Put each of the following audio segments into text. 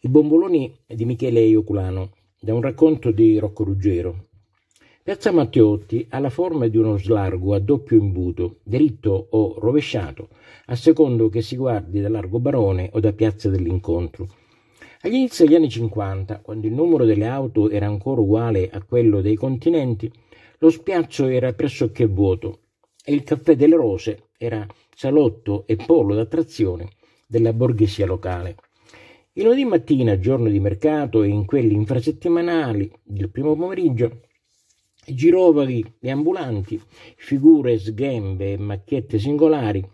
I bomboloni di Michele Ioculano, da un racconto di Rocco Ruggero. Piazza Matteotti ha la forma di uno slargo a doppio imbuto, diritto o rovesciato, a secondo che si guardi da Largo Barone o da Piazza dell'Incontro. Agli inizi degli anni 50, quando il numero delle auto era ancora uguale a quello dei continenti, lo spiazzo era pressoché vuoto e il caffè delle rose era salotto e polo d'attrazione della borghesia locale. In lunedì mattina, giorno di mercato, e in quelli infrasettimanali del primo pomeriggio, girovaghi e ambulanti, figure sghembe e macchiette singolari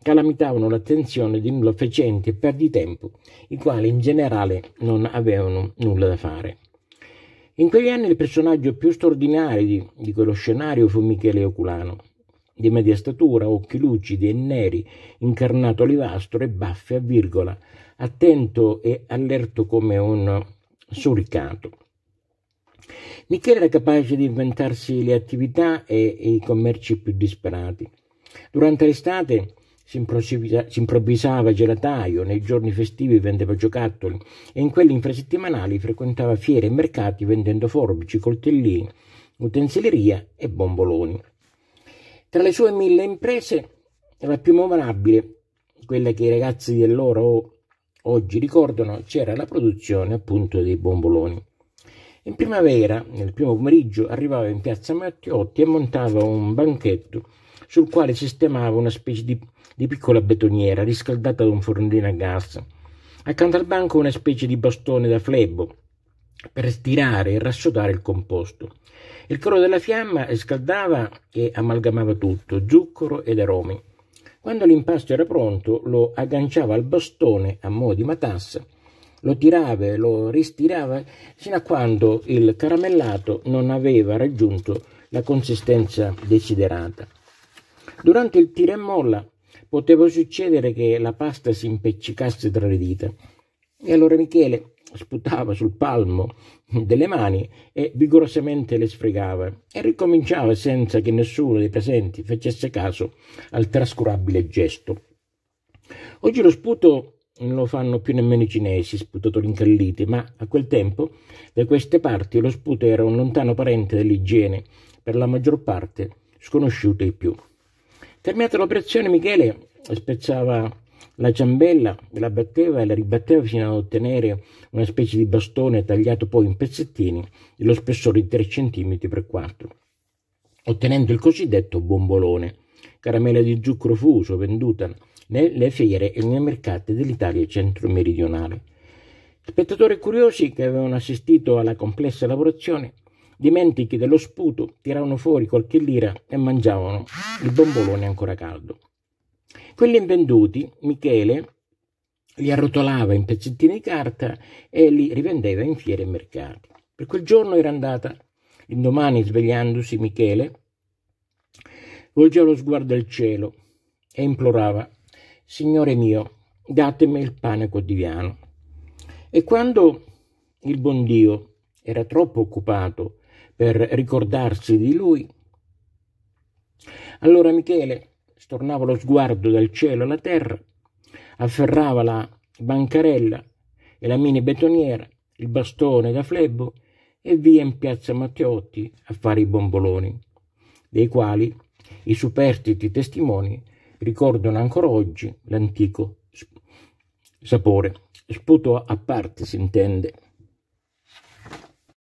calamitavano l'attenzione di nulla facenti e perditempo, i quali in generale non avevano nulla da fare. In quegli anni il personaggio più straordinario di, di quello scenario fu Michele Oculano, di media statura, occhi lucidi e neri, incarnato olivastro e baffe a virgola, attento e allerto come un suricato. Michele era capace di inventarsi le attività e i commerci più disperati. Durante l'estate si improvvisava gelataio, nei giorni festivi vendeva giocattoli e in quelli infrasettimanali frequentava fiere e mercati vendendo forbici, coltellini, utensileria e bomboloni. Tra le sue mille imprese, la più memorabile, quella che i ragazzi dell'oro oggi ricordano c'era la produzione appunto dei bomboloni. In primavera, nel primo pomeriggio, arrivava in piazza Mattiotti e montava un banchetto sul quale sistemava una specie di, di piccola betoniera riscaldata da un fornellino a gas. Accanto al banco una specie di bastone da flebo per stirare e rassodare il composto. Il calore della fiamma scaldava e amalgamava tutto, zucchero ed aromi. Quando l'impasto era pronto, lo agganciava al bastone a mo' di matassa, lo tirava e lo ristirava fino a quando il caramellato non aveva raggiunto la consistenza desiderata. Durante il tira e molla poteva succedere che la pasta si impiccicasse tra le dita. E allora Michele sputava sul palmo delle mani e vigorosamente le sfregava e ricominciava senza che nessuno dei presenti facesse caso al trascurabile gesto. Oggi lo sputo non lo fanno più nemmeno i cinesi, sputatori incalliti, ma a quel tempo da queste parti lo sputo era un lontano parente dell'igiene, per la maggior parte sconosciuto ai più. Terminata l'operazione, Michele spezzava la ciambella, la batteva e la ribatteva fino ad ottenere una specie di bastone tagliato poi in pezzettini dello spessore di 3 cm x 4, ottenendo il cosiddetto bombolone, caramella di zucchero fuso venduta nelle fiere e nei mercati dell'Italia centro-meridionale. Spettatori curiosi che avevano assistito alla complessa lavorazione, dimentichi dello sputo, tiravano fuori qualche lira e mangiavano il bombolone ancora caldo. Quelli invenduti, Michele, li arrotolava in pezzettini di carta e li rivendeva in fiere e mercati. Per quel giorno era andata. L'indomani, svegliandosi, Michele volgeva lo sguardo al cielo e implorava Signore mio, datemi il pane quotidiano. E quando il buon Dio era troppo occupato per ricordarsi di lui, allora Michele stornava lo sguardo dal cielo alla terra afferrava la bancarella e la mini betoniera, il bastone da flebbo e via in piazza Matteotti a fare i bomboloni, dei quali i superstiti testimoni ricordano ancora oggi l'antico sapore. Sputo a parte, si intende.